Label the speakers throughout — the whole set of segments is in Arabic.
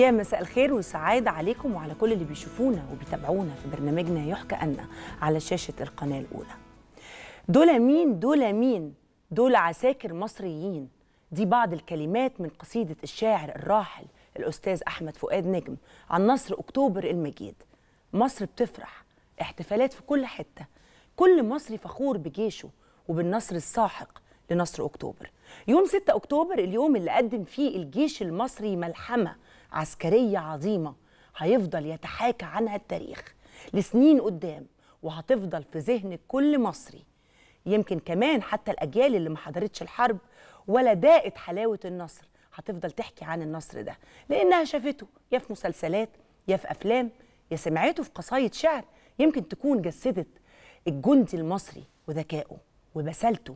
Speaker 1: يا مساء الخير وسعادة عليكم وعلى كل اللي بيشوفونا وبيتابعونا في برنامجنا يحكى أنا على شاشة القناة الأولى دول مين دول مين دول عساكر مصريين دي بعض الكلمات من قصيدة الشاعر الراحل الأستاذ أحمد فؤاد نجم عن نصر أكتوبر المجيد مصر بتفرح احتفالات في كل حتة كل مصري فخور بجيشه وبالنصر الساحق لنصر أكتوبر يوم 6 أكتوبر اليوم اللي قدم فيه الجيش المصري ملحمة عسكرية عظيمة هيفضل يتحاكى عنها التاريخ لسنين قدام وهتفضل في ذهن كل مصري يمكن كمان حتى الأجيال اللي ما حضرتش الحرب ولا داقت حلاوة النصر هتفضل تحكي عن النصر ده لأنها شافته يا في مسلسلات يا في أفلام يا سمعته في قصايد شعر يمكن تكون جسدت الجندي المصري وذكائه وبسالته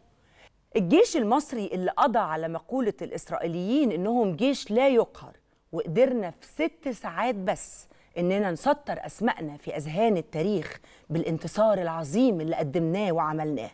Speaker 1: الجيش المصري اللي قضى على مقولة الإسرائيليين إنهم جيش لا يقهر وقدرنا في ست ساعات بس إننا نسطر أسمائنا في أذهان التاريخ بالانتصار العظيم اللي قدمناه وعملناه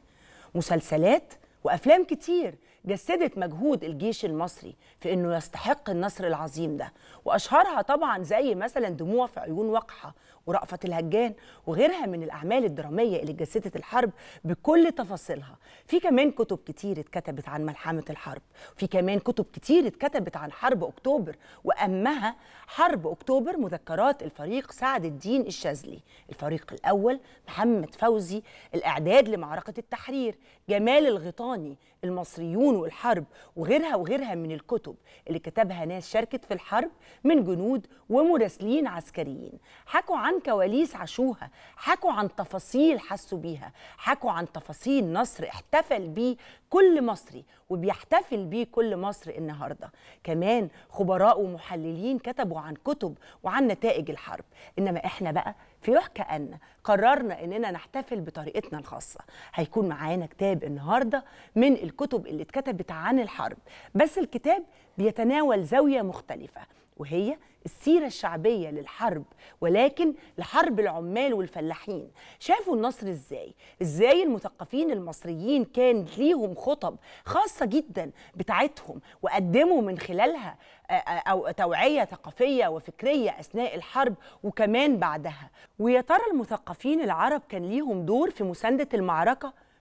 Speaker 1: مسلسلات وأفلام كتير جسدت مجهود الجيش المصري في انه يستحق النصر العظيم ده واشهرها طبعا زي مثلا دموع في عيون وقحه ورأفة الهجان وغيرها من الاعمال الدراميه اللي جسدت الحرب بكل تفاصيلها في كمان كتب كتير اتكتبت عن ملحمه الحرب في كمان كتب كتير اتكتبت عن حرب اكتوبر وامها حرب اكتوبر مذكرات الفريق سعد الدين الشاذلي الفريق الاول محمد فوزي الاعداد لمعركه التحرير جمال الغيطاني المصريون السجون والحرب وغيرها وغيرها من الكتب اللي كتبها ناس شاركت في الحرب من جنود ومراسلين عسكريين حكوا عن كواليس عاشوها حكوا عن تفاصيل حسوا بيها حكوا عن تفاصيل نصر احتفل بيه كل مصري وبيحتفل بيه كل مصر النهارده كمان خبراء ومحللين كتبوا عن كتب وعن نتائج الحرب انما احنا بقى في روح أن قررنا أننا نحتفل بطريقتنا الخاصة هيكون معانا كتاب النهاردة من الكتب اللي كتبت عن الحرب بس الكتاب بيتناول زاوية مختلفة وهي السيرة الشعبية للحرب ولكن لحرب العمال والفلاحين شافوا النصر ازاي ازاي المثقفين المصريين كان ليهم خطب خاصة جدا بتاعتهم وقدموا من خلالها آه، آه، أو توعية ثقافية وفكرية أثناء الحرب وكمان بعدها ويا ترى المثقفين العرب كان ليهم دور في مساندة المعركة